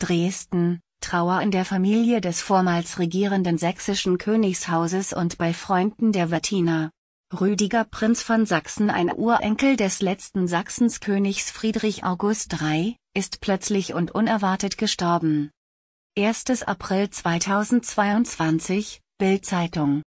Dresden, Trauer in der Familie des vormals regierenden sächsischen Königshauses und bei Freunden der Wettiner. Rüdiger Prinz von Sachsen ein Urenkel des letzten Sachsenskönigs Friedrich August III, ist plötzlich und unerwartet gestorben. 1. April 2022, Bild-Zeitung